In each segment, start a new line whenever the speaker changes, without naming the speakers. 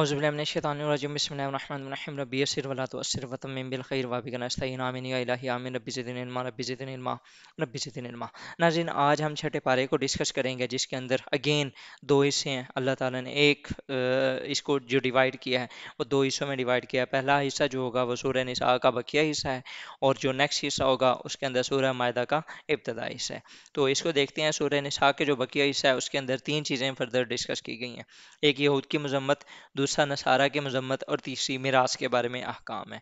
अज़बिलमिनशानरजीम रबी असर नाजिन आज हम छठे पारे को डिस्कस करेंगे जिसके अंदर अगेन दो हिस्से हैं अल्लाह ताला ने एक इसको जो डिवाइड किया है वो दो हिस्सों में डिवाइड किया है पहला हिस्सा जो होगा वो सूर्य निसा का बकिया हिस्सा है और जो नेक्स्ट हिस्सा होगा उसके अंदर सूर्य माहा का इब्तदा हिस्सा है तो इसको देखते हैं सूर्य निसा के जो बकिया हिस्सा है उसके अंदर तीन चीज़ें फर्दर डिस्कस की गई हैं एक यहूद की मजम्मत दूसरा नसारा की मजम्मत और तीसरी मिरास के बारे में अहकाम है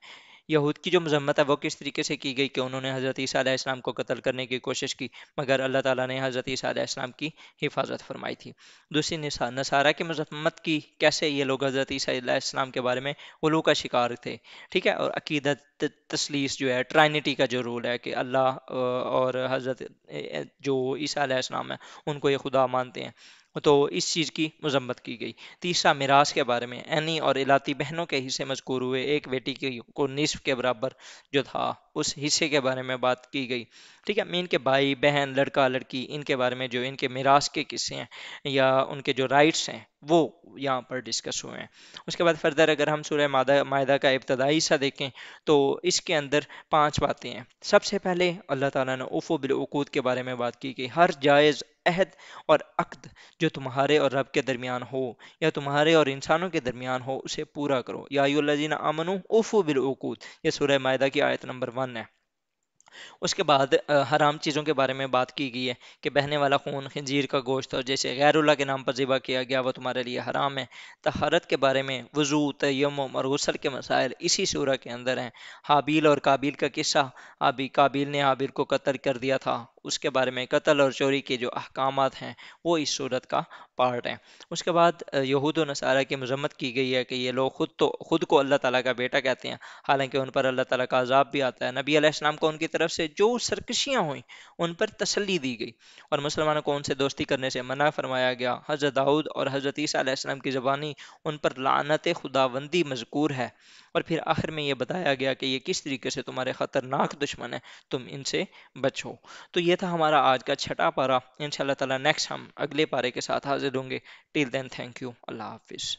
यहूद की जो मजम्मत है वो किस तरीके से की गई कि उन्होंने हज़रत ईसीम को कत्ल करने की कोशिश की मगर अल्लाह ताला ने हज़रत ईसीम की हिफाजत फरमाई थी दूसरी नसा नसारा की मजम्मत की कैसे ये लोग हज़रत ईसीम के बारे में उलू का शिकार थे ठीक है और अकीदत तसलीस जो है ट्राइनिटी का जो रोल है कि अल्लाह और हज़रत जो ईसीम है उनको ये खुदा मानते हैं तो इस चीज़ की मजम्मत की गई तीसरा मिरास के बारे में एनी और इलाती बहनों के हिस्से मजकूर हुए एक बेटी की को निसफ के बराबर जो था उस हिस्से के बारे में बात की गई ठीक है इनके भाई बहन लड़का लड़की इनके बारे में जो इनके मिराज के किस्से हैं या उनके जो राइट्स हैं वो यहाँ पर डिस्कस हुए हैं उसके बाद फर्दर अगर हम सूर्य मादा माहा का इब्तदाई हिस्सा देखें तो इसके अंदर पांच बातें हैं सबसे पहले अल्लाह ताला ने उफ़ो बिलकूद के बारे में बात की गई हर जायज़ अहद और अक्द जो तुम्हारे और रब के दरमियान हो या तुम्हारे और इंसानों के दरमियान हो उसे पूरा करो लजीना आमनू उफ़ो बिलकूद यह सूर्य माहा की आयत नंबर वन वन है उसके बाद हराम चीज़ों के बारे में बात की गई है कि बहने वाला खून खंजीर का गोश्त और जैसे गैरुल्ला के नाम पर ज़िबा किया गया वो तुम्हारे लिए हराम है तहारत के बारे में वजू तयम और गसल के मसाइल इसी सूरह के अंदर हैं हाबील और काबिल का किस्सा अभी काबिल ने हाबिल को कत्ल कर दिया था उसके बारे में कत्ल और चोरी के जो अहकाम हैं वो इस सूरत का पार्ट हैं उसके बाद यहूद नसारा की मजम्मत की गई है कि ये लोग खुद तो खुद को अल्लाह ताला का बेटा कहते हैं हालांकि उन पर अल्लाह ताला का अजाब भी आता है नबी आसमाम को उनकी तरफ से जो सरकशियाँ हुई उन पर तसली दी गई और मुसलमानों को उनसे दोस्ती करने से मना फरमाया गया हज़रत दाऊद और हज़रत ईसा की ज़बानी उन पर लानत खुदाबंदी मजकूर है और फिर आखिर में ये बताया गया कि ये किस तरीके से तुम्हारे ख़तरनाक दुश्मन है तुम इनसे बचो तो ये था हमारा आज का छठा पारा इन ताला नेक्स्ट हम अगले पारे के साथ हाजिर होंगे टिल देन थैंक यू अल्लाह हाफिज़